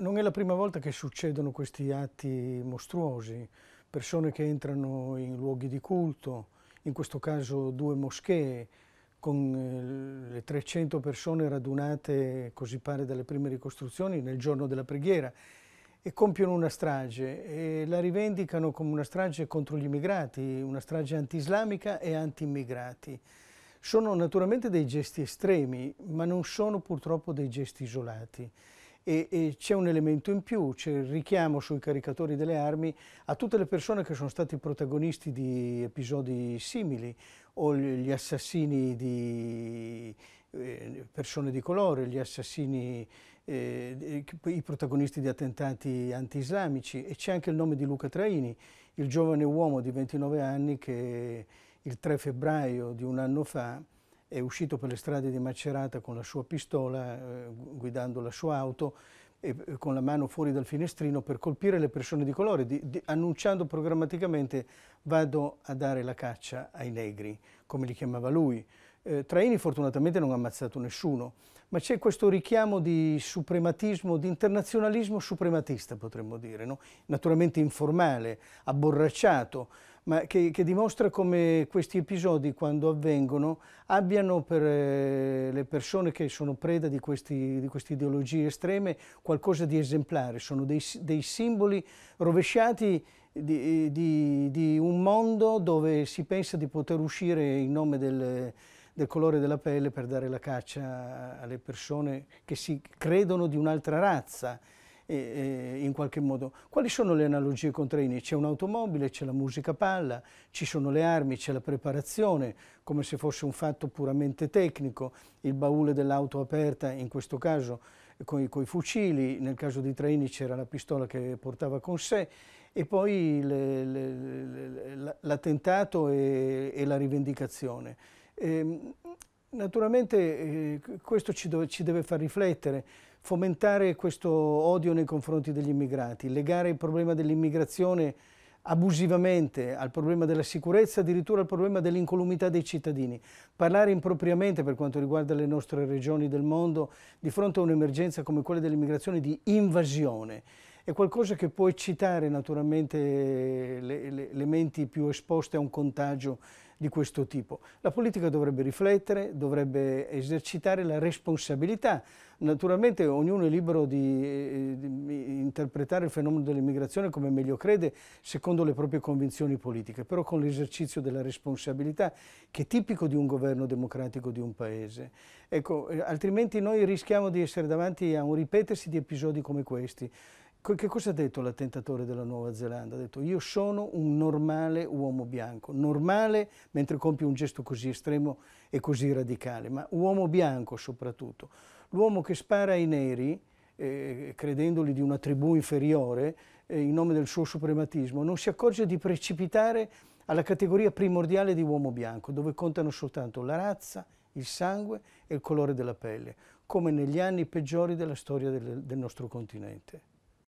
Non è la prima volta che succedono questi atti mostruosi, persone che entrano in luoghi di culto, in questo caso due moschee, con eh, le 300 persone radunate, così pare dalle prime ricostruzioni, nel giorno della preghiera e compiono una strage e la rivendicano come una strage contro gli immigrati, una strage anti-islamica e anti-immigrati. Sono naturalmente dei gesti estremi, ma non sono purtroppo dei gesti isolati e, e c'è un elemento in più, c'è il richiamo sui caricatori delle armi a tutte le persone che sono stati protagonisti di episodi simili o gli assassini di eh, persone di colore, gli assassini, eh, i protagonisti di attentati anti-islamici e c'è anche il nome di Luca Traini, il giovane uomo di 29 anni che il 3 febbraio di un anno fa è uscito per le strade di Macerata con la sua pistola, eh, guidando la sua auto, e, eh, con la mano fuori dal finestrino per colpire le persone di colore, di, di, annunciando programmaticamente vado a dare la caccia ai negri, come li chiamava lui. Eh, Traini fortunatamente non ha ammazzato nessuno, ma c'è questo richiamo di suprematismo, di internazionalismo suprematista potremmo dire, no? naturalmente informale, abborracciato, ma che, che, dimostra come questi episodi, quando avvengono, abbiano per eh, le persone che sono preda di, questi, di, queste ideologie estreme qualcosa di esemplare, sono dei, dei simboli rovesciati di, di, di, un mondo dove si pensa di poter uscire in nome del, del colore della pelle per dare la caccia alle persone che si credono di un'altra razza in qualche modo. Quali sono le analogie con Traini? C'è un'automobile, c'è la musica palla, ci sono le armi, c'è la preparazione, come se fosse un fatto puramente tecnico, il baule dell'auto aperta in questo caso con i fucili, nel caso di Traini c'era la pistola che portava con sé e poi l'attentato e, e la rivendicazione. E, ehm, Naturalmente eh, questo ci deve, ci deve, far riflettere, fomentare questo odio nei confronti degli immigrati, legare il problema dell'immigrazione abusivamente al problema della sicurezza, addirittura al problema dell'incolumità dei cittadini. Parlare impropriamente per quanto riguarda le nostre regioni del mondo di fronte a un'emergenza come quella dell'immigrazione di invasione è qualcosa che può eccitare naturalmente le, le, le menti più esposte a un contagio di questo tipo. La politica dovrebbe riflettere, dovrebbe esercitare la responsabilità. Naturalmente ognuno è libero di, eh, di interpretare il fenomeno dell'immigrazione come meglio crede, secondo le proprie convinzioni politiche, però con l'esercizio della responsabilità che è tipico di un governo democratico di un paese. Ecco, eh, altrimenti noi rischiamo di essere davanti a un ripetersi di episodi come questi. Che cosa ha detto l'attentatore della Nuova Zelanda? Ha detto io sono un normale uomo bianco, normale mentre compie un gesto così estremo e così radicale, ma uomo bianco soprattutto. L'uomo che spara ai neri, eh, credendoli di una tribù inferiore, eh, in nome del suo suprematismo, non si accorge di precipitare alla categoria primordiale di uomo bianco, dove contano soltanto la razza, il sangue e il colore della pelle, come negli anni peggiori della storia del, del nostro continente.